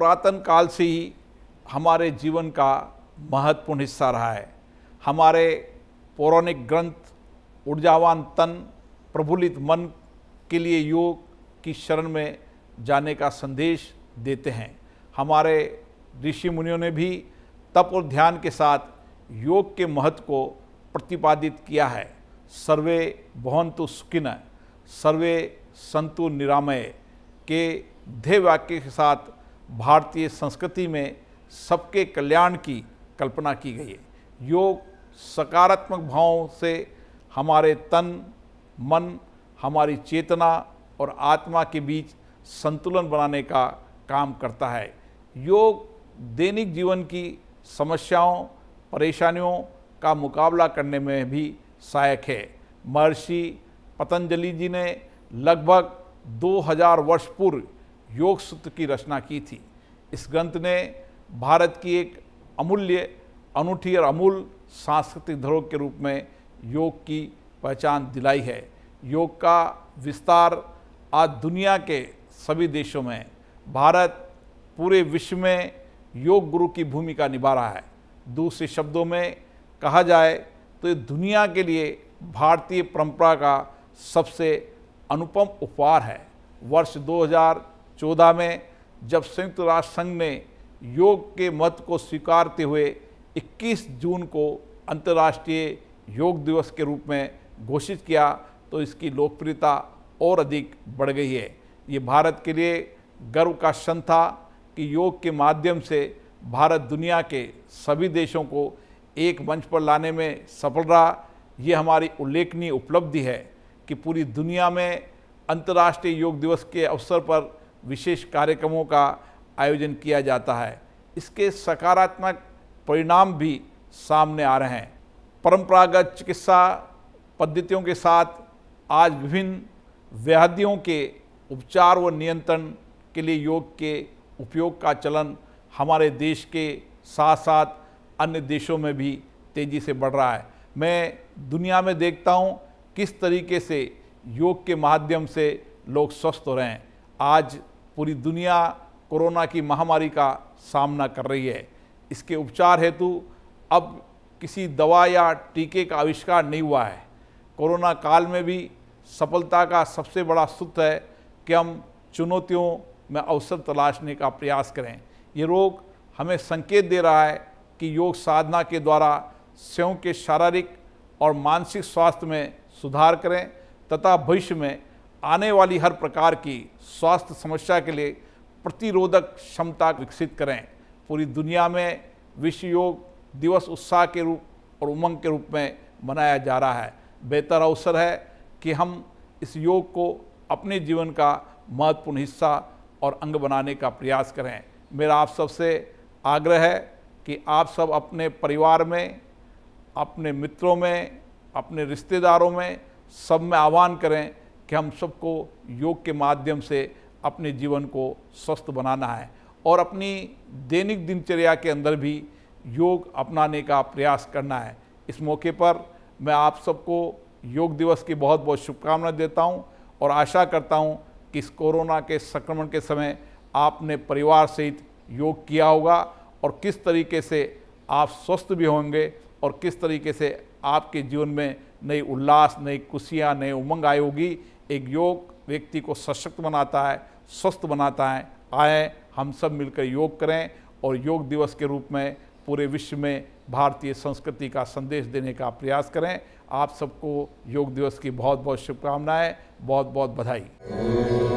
पुरातन काल से ही हमारे जीवन का महत्वपूर्ण हिस्सा रहा है हमारे पौराणिक ग्रंथ ऊर्जावान तन प्रफुल्लित मन के लिए योग की शरण में जाने का संदेश देते हैं हमारे ऋषि मुनियों ने भी तप और ध्यान के साथ योग के महत्व को प्रतिपादित किया है सर्वे भवंतु सुखिन सर्वे संतु निरामय के ध्येय वाक्य के साथ भारतीय संस्कृति में सबके कल्याण की कल्पना की गई है योग सकारात्मक भावों से हमारे तन मन हमारी चेतना और आत्मा के बीच संतुलन बनाने का काम करता है योग दैनिक जीवन की समस्याओं परेशानियों का मुकाबला करने में भी सहायक है महर्षि पतंजलि जी ने लगभग 2000 वर्ष पूर्व योग सूत्र की रचना की थी इस ग्रंथ ने भारत की एक अमूल्य अनूठी और अमूल सांस्कृतिक धरोहर के रूप में योग की पहचान दिलाई है योग का विस्तार आज दुनिया के सभी देशों में भारत पूरे विश्व में योग गुरु की भूमिका निभा रहा है दूसरे शब्दों में कहा जाए तो ये दुनिया के लिए भारतीय परंपरा का सबसे अनुपम उपहार है वर्ष 2014 में जब संयुक्त राष्ट्र संघ ने योग के मत को स्वीकारते हुए 21 जून को अंतर्राष्ट्रीय योग दिवस के रूप में घोषित किया तो इसकी लोकप्रियता और अधिक बढ़ गई है ये भारत के लिए गर्व का क्षण था कि योग के माध्यम से भारत दुनिया के सभी देशों को एक मंच पर लाने में सफल रहा ये हमारी उल्लेखनीय उपलब्धि है कि पूरी दुनिया में अंतर्राष्ट्रीय योग दिवस के अवसर पर विशेष कार्यक्रमों का आयोजन किया जाता है इसके सकारात्मक परिणाम भी सामने आ रहे हैं परंपरागत चिकित्सा पद्धतियों के साथ आज विभिन्न व्याधियों के उपचार व नियंत्रण के लिए योग के उपयोग का चलन हमारे देश के साथ साथ अन्य देशों में भी तेज़ी से बढ़ रहा है मैं दुनिया में देखता हूँ किस तरीके से योग के माध्यम से लोग स्वस्थ हो रहे हैं आज पूरी दुनिया कोरोना की महामारी का सामना कर रही है इसके उपचार हेतु अब किसी दवा या टीके का आविष्कार नहीं हुआ है कोरोना काल में भी सफलता का सबसे बड़ा सूत्र है कि हम चुनौतियों में अवसर तलाशने का प्रयास करें ये रोग हमें संकेत दे रहा है कि योग साधना के द्वारा स्वयं के शारीरिक और मानसिक स्वास्थ्य में सुधार करें तथा भविष्य में आने वाली हर प्रकार की स्वास्थ्य समस्या के लिए प्रतिरोधक क्षमता विकसित करें पूरी दुनिया में विश्व योग दिवस उत्साह के रूप और उमंग के रूप में मनाया जा रहा है बेहतर अवसर है कि हम इस योग को अपने जीवन का महत्वपूर्ण हिस्सा और अंग बनाने का प्रयास करें मेरा आप सबसे आग्रह है कि आप सब अपने परिवार में अपने मित्रों में अपने रिश्तेदारों में सब में आह्वान करें कि हम सबको योग के माध्यम से अपने जीवन को स्वस्थ बनाना है और अपनी दैनिक दिनचर्या के अंदर भी योग अपनाने का प्रयास करना है इस मौके पर मैं आप सबको योग दिवस की बहुत बहुत शुभकामना देता हूँ और आशा करता हूँ कि इस कोरोना के संक्रमण के समय आपने परिवार सहित योग किया होगा और किस तरीके से आप स्वस्थ भी होंगे और किस तरीके से आपके जीवन में नई उल्लास नई खुशियाँ नई उमंग आई होगी एक योग व्यक्ति को सशक्त बनाता है स्वस्थ बनाता है आए हम सब मिलकर योग करें और योग दिवस के रूप में पूरे विश्व में भारतीय संस्कृति का संदेश देने का प्रयास करें आप सबको योग दिवस की बहुत बहुत शुभकामनाएं बहुत बहुत बधाई